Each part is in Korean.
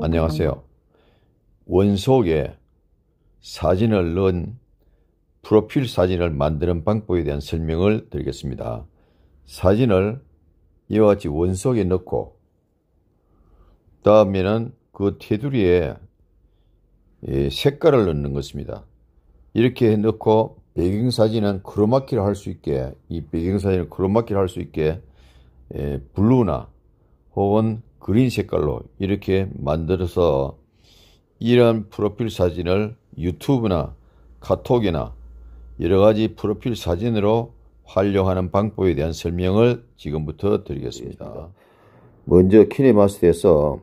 안녕하세요. 원속에 사진을 넣은 프로필 사진을 만드는 방법에 대한 설명을 드리겠습니다. 사진을 이와 같이 원속에 넣고 다음에는 그 테두리에 색깔을 넣는 것입니다. 이렇게 넣고 배경사진은 크로마키를 할 수 있게 이 배경사진을 크로마키를 할 수 있게 예, 블루나 혹은 그린 색깔로 이렇게 만들어서 이런 프로필 사진을 유튜브나 카톡이나 여러 가지 프로필 사진으로 활용하는 방법에 대한 설명을 지금부터 드리겠습니다. 예, 예. 먼저 키네마스터에서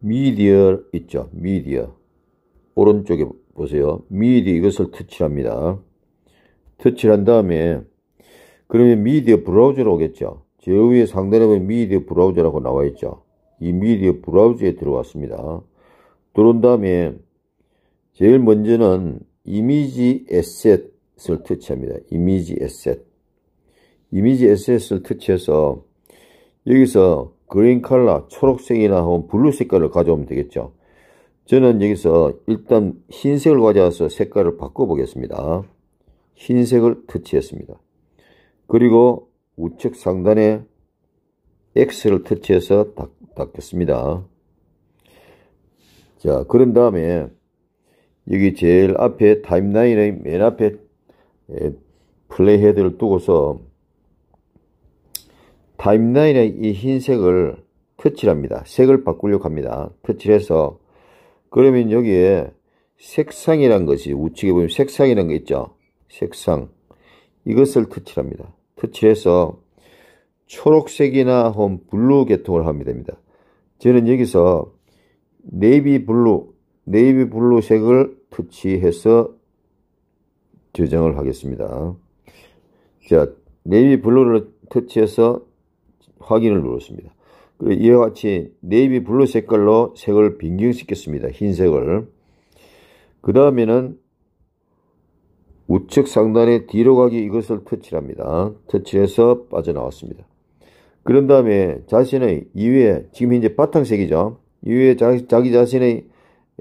미디어 있죠. 미디어. 오른쪽에 보세요. 미디 어 이것을 터치합니다. 터치한 다음에 그러면 미디어 브라우저로 오겠죠. 제 위에 상단에 미디어 브라우저라고 나와 있죠. 이 미디어 브라우저에 들어왔습니다. 들어온 다음에 제일 먼저는 이미지 에셋을 터치합니다. 이미지 에셋. 이미지 에셋을 터치해서 여기서 그린 컬러, 초록색이나 혹은 블루 색깔을 가져오면 되겠죠. 저는 여기서 일단 흰색을 가져와서 색깔을 바꿔보겠습니다. 흰색을 터치했습니다. 그리고 우측 상단에 X를 터치해서 닦겠습니다 자, 그런 다음에 여기 제일 앞에 타임라인의 맨 앞에 플레이 헤드를 두고서 타임라인의 이 흰색을 터치 합니다. 색을 바꾸려고 합니다. 터치 해서 그러면 여기에 색상이란 것이 우측에 보면 색상이란 거 있죠. 색상 이것을 터치 합니다. 터치해서 초록색이나 홈 블루 계통을 하면 됩니다. 저는 여기서 네이비 블루, 네이비 블루 색을 터치해서 저장을 하겠습니다. 자, 네이비 블루를 터치해서 확인을 눌렀습니다. 이와 같이 네이비 블루 색깔로 색을 변경시켰습니다. 흰색을. 그 다음에는 우측 상단에 뒤로 가기 이것을 터치합니다. 터치해서 빠져나왔습니다. 그런 다음에 자신의 이외에 지금 이제 바탕색이죠. 이외에 자기, 자기 자신의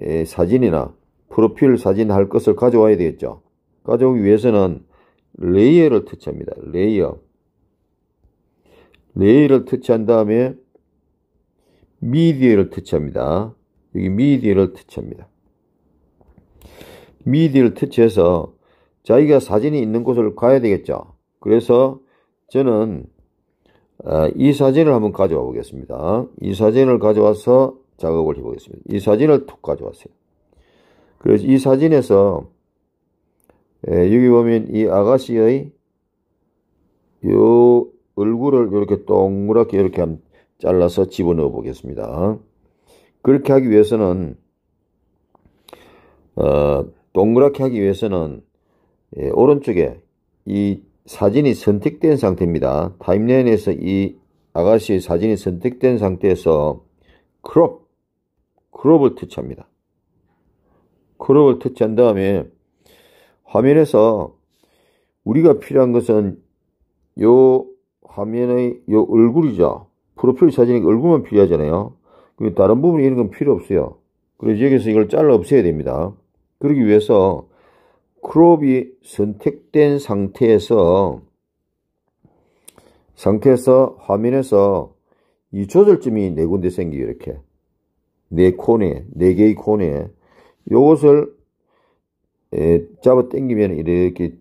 에, 사진이나 프로필 사진 할 것을 가져와야 되겠죠. 가져오기 위해서는 레이어를 터치합니다. 레이어. 레이어를 터치한 다음에 미디어를 터치합니다. 여기 미디어를 터치합니다. 미디어를 터치해서 자기가 사진이 있는 곳을 가야 되겠죠. 그래서 저는 어, 이 사진을 한번 가져와 보겠습니다. 이 사진을 가져와서 작업을 해보겠습니다. 이 사진을 툭 가져왔어요. 그래서 이 사진에서 예, 여기 보면 이 아가씨의 요 얼굴을 이렇게 동그랗게 이렇게 잘라서 집어넣어 보겠습니다. 그렇게 하기 위해서는 어, 동그랗게 하기 위해서는 예, 오른쪽에 이 사진이 선택된 상태입니다. 타임라인에서 이 아가씨의 사진이 선택된 상태에서 크롭, 크롭을 터치합니다. 크롭을 터치한 다음에 화면에서 우리가 필요한 것은 요 화면의 요 얼굴이죠. 프로필 사진이 얼굴만 필요하잖아요. 다른 부분 이런 건 필요 없어요. 그래서 여기서 이걸 잘라 없애야 됩니다. 그러기 위해서 크롭이 선택된 상태에서 상태에서 화면에서 이 조절점이 네 군데 생기고 이렇게 네 코네 네 개의 코네 요것을 에, 잡아 당기면 이렇게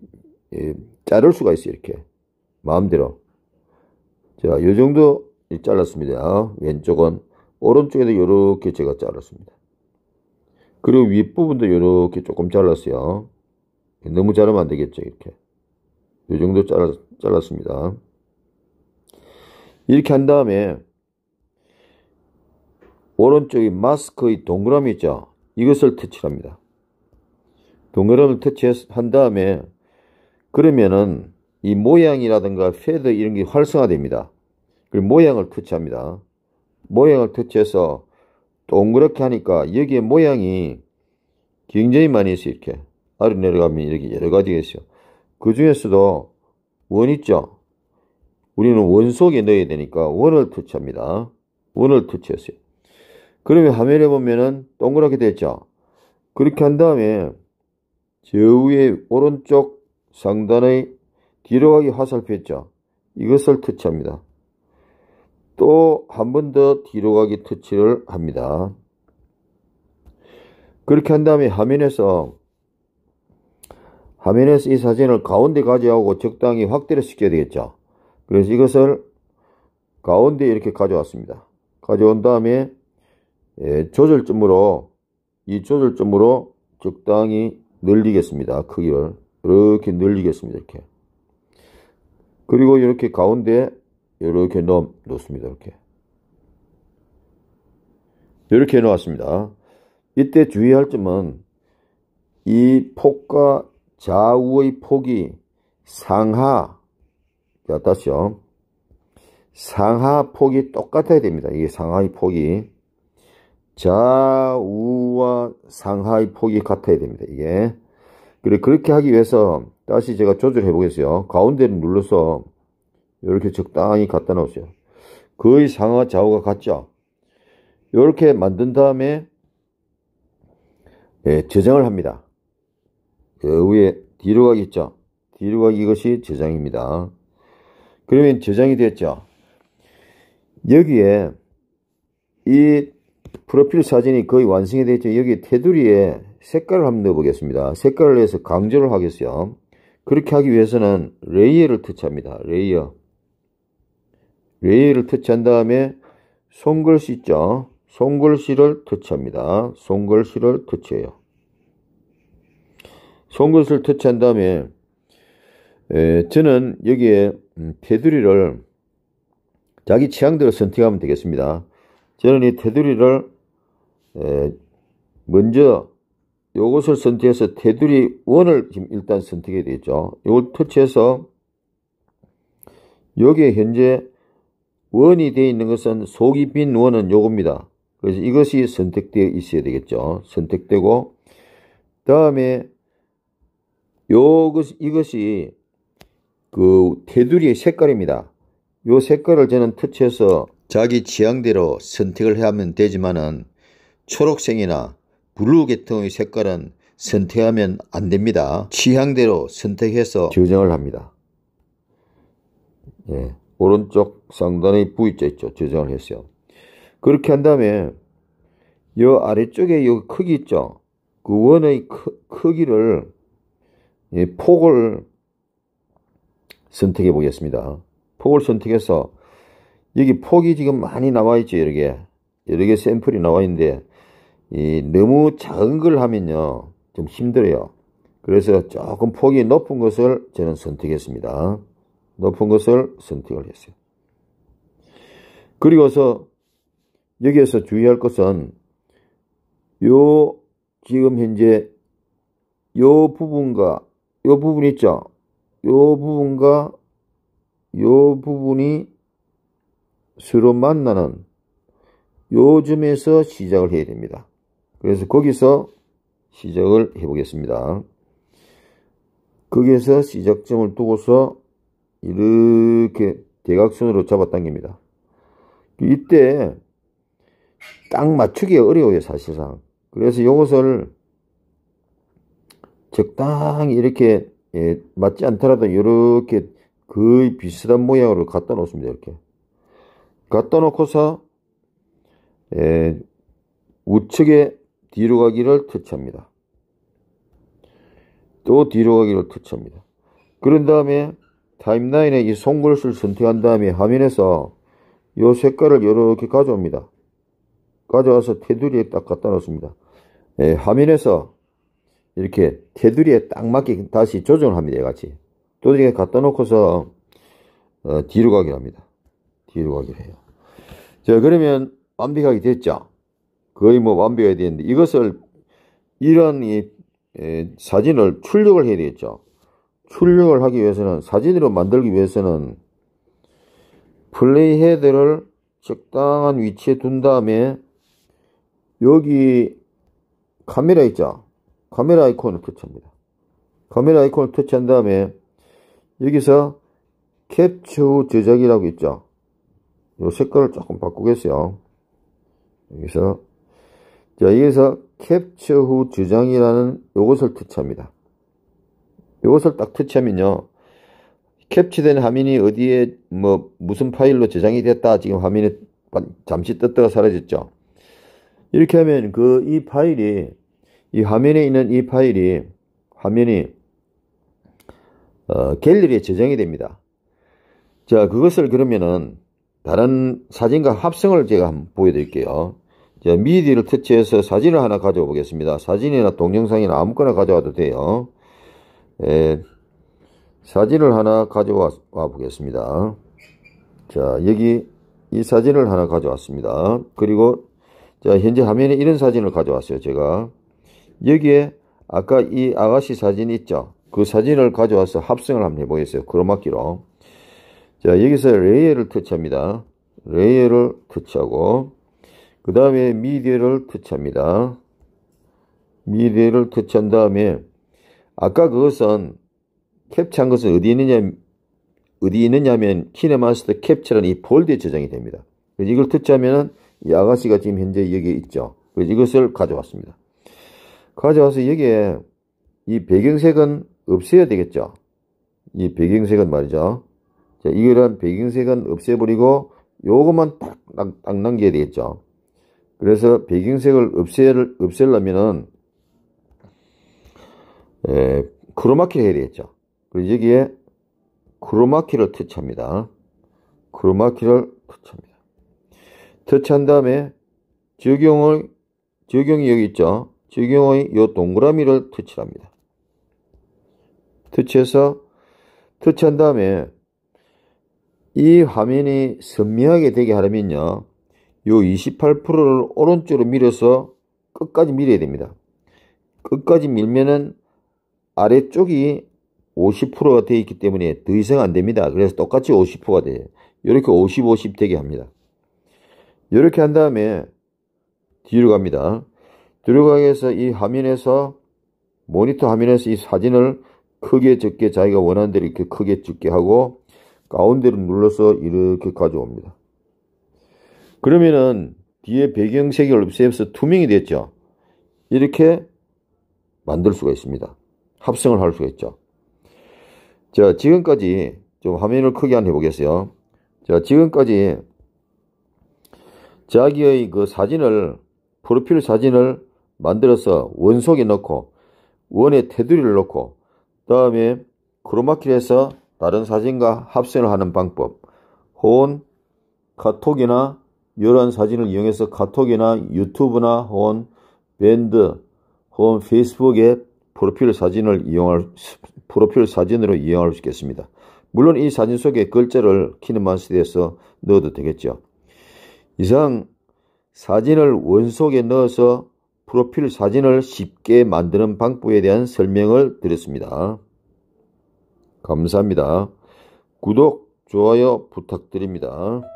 에, 자를 수가 있어요 이렇게 마음대로 자요 정도 잘랐습니다 왼쪽은 오른쪽에도 이렇게 제가 잘랐습니다 그리고 윗부분도 이렇게 조금 잘랐어요 너무 자르면 안 되겠죠, 이렇게. 요 정도 잘라, 잘랐습니다. 이렇게 한 다음에, 오른쪽이 마스크의 동그라미 있죠? 이것을 터치합니다. 동그라미를 터치한 다음에, 그러면은, 이 모양이라든가 패드 이런 게 활성화됩니다. 그리고 모양을 터치합니다. 모양을 터치해서 동그랗게 하니까 여기에 모양이 굉장히 많이 있어요, 이렇게. 아래 내려가면 이렇게 여러 가지겠어요. 그 중에서도 원 있죠? 우리는 원 속에 넣어야 되니까 원을 터치합니다. 원을 터치했어요. 그러면 화면에 보면은 동그랗게 되 됐죠? 그렇게 한 다음에 저 위에 오른쪽 상단의 뒤로 가기 화살표 있죠? 이것을 터치합니다. 또 한 번 더 뒤로 가기 터치를 합니다. 그렇게 한 다음에 화면에서 화면에서 이 사진을 가운데 가져오고 적당히 확대를 시켜야 되겠죠. 그래서 이것을 가운데 이렇게 가져왔습니다. 가져온 다음에 예, 조절점으로 이 조절점으로 적당히 늘리겠습니다. 크기를 이렇게 늘리겠습니다. 이렇게 그리고 이렇게 가운데 이렇게 넣, 습니다 이렇게 이렇게 놓았습니다. 이때 주의할 점은 이 폭과 좌우의 폭이 상하 자 다시요 상하 폭이 똑같아야 됩니다 이게 상하의 폭이 좌우와 상하의 폭이 같아야 됩니다 이게 그래 그렇게 하기 위해서 다시 제가 조절해 보겠어요 가운데를 눌러서 이렇게 적당히 갖다 놓으세요 거의 상하 좌우가 같죠 이렇게 만든 다음에 예, 저장을 합니다 그 위에 뒤로 가겠죠. 뒤로 가기 이것이 저장입니다. 그러면 저장이 됐죠. 여기에 이 프로필 사진이 거의 완성이 되어있죠 여기 테두리에 색깔을 한번 넣어보겠습니다. 색깔을 해서 강조를 하겠어요. 그렇게 하기 위해서는 레이어를 터치합니다. 레이어. 레이어를 터치한 다음에 손글씨 있죠. 손글씨를 터치합니다. 손글씨를 터치해요. 송곳을 터치한 다음에 에, 저는 여기에 음, 테두리를 자기 취향대로 선택하면 되겠습니다. 저는 이 테두리를 에, 먼저 요것을 선택해서 테두리 원을 지금 일단 선택해야 되겠죠. 요걸 터치해서 여기에 현재 원이 되어 있는 것은 속이 빈 원은 요겁니다. 그래서 이것이 선택되어 있어야 되겠죠. 선택되고 다음에 요것, 이것이 그 테두리의 색깔입니다. 요 색깔을 저는 터치해서 자기 취향대로 선택을 해 하면 되지만은 초록색이나 블루 계통의 색깔은 선택하면 안 됩니다. 취향대로 선택해서 저장을 합니다. 예, 오른쪽 상단의 V자 있죠. 저장을 했어요. 그렇게 한 다음에 요 아래쪽에 요 크기 있죠. 그 원의 크, 크기를 이 예, 폭을 선택해 보겠습니다. 폭을 선택해서 여기 폭이 지금 많이 나와 있죠. 이렇게 여러 개 샘플이 나와 있는데 이 너무 작은 걸 하면요. 좀 힘들어요. 그래서 조금 폭이 높은 것을 저는 선택했습니다. 높은 것을 선택을 했어요. 그리고서 여기에서 주의할 것은 요 지금 현재 요 부분과 요 부분 있죠? 요 부분과 요 부분이 서로 만나는 요점에서 시작을 해야 됩니다. 그래서 거기서 시작을 해 보겠습니다. 거기에서 시작점을 두고서 이렇게 대각선으로 잡아당깁니다. 이때 딱 맞추기 어려워요 사실상. 그래서 이것을 적당히 이렇게 예, 맞지 않더라도 이렇게 거의 비슷한 모양으로 갖다 놓습니다. 이렇게 갖다 놓고서 예, 우측에 뒤로 가기를 터치합니다. 또 뒤로 가기를 터치합니다. 그런 다음에 타임라인에 이 송글을 선택한 다음에 화면에서 이 색깔을 이렇게 가져옵니다. 가져와서 테두리에 딱 갖다 놓습니다. 예, 화면에서 이렇게 테두리에 딱 맞게 다시 조정을 합니다. 이같이. 두드리에 갖다 놓고서 어, 뒤로 가게 합니다. 뒤로 가게 해요. 자, 그러면 완벽하게 됐죠? 거의 뭐 완벽해야 되는데 이것을 이런 이 에, 사진을 출력을 해야 되겠죠. 출력을 하기 위해서는 사진으로 만들기 위해서는 플레이 헤드를 적당한 위치에 둔 다음에 여기 카메라 있죠. 카메라 아이콘을 터치합니다. 카메라 아이콘을 터치한 다음에 여기서 캡처 후 제작이라고 있죠. 요 색깔을 조금 바꾸겠어요. 여기서 자 여기서 캡처 후 저장이라는 요것을 터치합니다. 요것을 딱 터치하면요. 캡처된 화면이 어디에 뭐 무슨 파일로 저장이 됐다 지금 화면에 잠시 떴다가 사라졌죠. 이렇게 하면 그 이 파일이 이 화면에 있는 이 파일이 화면이 어, 갤러리에 저장이 됩니다. 자, 그것을 그러면은 다른 사진과 합성을 제가 한번 보여드릴게요. 자, 미디를 터치해서 사진을 하나 가져와 보겠습니다. 사진이나 동영상이나 아무거나 가져와도 돼요. 에, 예, 사진을 하나 가져와 보겠습니다. 자, 여기 이 사진을 하나 가져왔습니다. 그리고 자, 현재 화면에 이런 사진을 가져왔어요. 제가 여기에 아까 이 아가씨 사진 있죠? 그 사진을 가져와서 합성을 한번 해보겠어요. 그로마키로 자, 여기서 레이어를 터치합니다. 레이어를 터치하고, 그 다음에 미디어를 터치합니다. 미디어를 터치한 다음에, 아까 그것은 캡처한 것은 어디 있느냐, 어디 있느냐면, 키네마스터 캡처라는 이 폴드에 저장이 됩니다. 이걸 터치하면은, 이 아가씨가 지금 현재 여기에 있죠. 그래서 이것을 가져왔습니다. 가져와서 여기에 이 배경색은 없애야 되겠죠. 이 배경색은 말이죠. 자, 이런 배경색은 없애버리고 요것만 딱, 딱, 딱 남겨야 되겠죠. 그래서 배경색을 없애를, 없애려면은 에, 크로마키를 해야 되겠죠. 그리고 여기에 크로마키를 터치합니다. 크로마키를 터치합니다. 터치한 다음에 적용을 적용이 여기 있죠. 지경의 이 동그라미를 터치합니다. 터치해서 터치한 다음에 이 화면이 선명하게 되게 하려면요. 요 28%를 오른쪽으로 밀어서 끝까지 밀어야 됩니다. 끝까지 밀면은 아래쪽이 50%가 되어 있기 때문에 더 이상 안 됩니다. 그래서 똑같이 50%가 돼요. 이렇게 50, 50 되게 합니다. 이렇게 한 다음에 뒤로 갑니다. 들어가서 이 화면에서 모니터 화면에서 이 사진을 크게 적게 자기가 원하는 대로 이렇게 크게 적게 하고 가운데를 눌러서 이렇게 가져옵니다. 그러면은 뒤에 배경색을 없애면서 투명이 됐죠. 이렇게 만들 수가 있습니다. 합성을 할 수가 있죠. 자, 지금까지 좀 화면을 크게 한번 해보겠어요. 자, 지금까지 자기의 그 사진을, 프로필 사진을 만들어서 원속에 넣고 원의 테두리를 넣고 다음에 크로마키를해서 다른 사진과 합선을 하는 방법 혹은 카톡이나 이러한 사진을 이용해서 카톡이나 유튜브나 혹은 밴드 혹은 페이스북에 프로필 사진을 이용할 프로필 사진으로 이용할 수 있겠습니다. 물론 이 사진 속에 글자를 키네마스에서 넣어도 되겠죠. 이상 사진을 원속에 넣어서 프로필 사진을 쉽게 만드는 방법에 대한 설명을 드렸습니다. 감사합니다. 구독, 좋아요 부탁드립니다.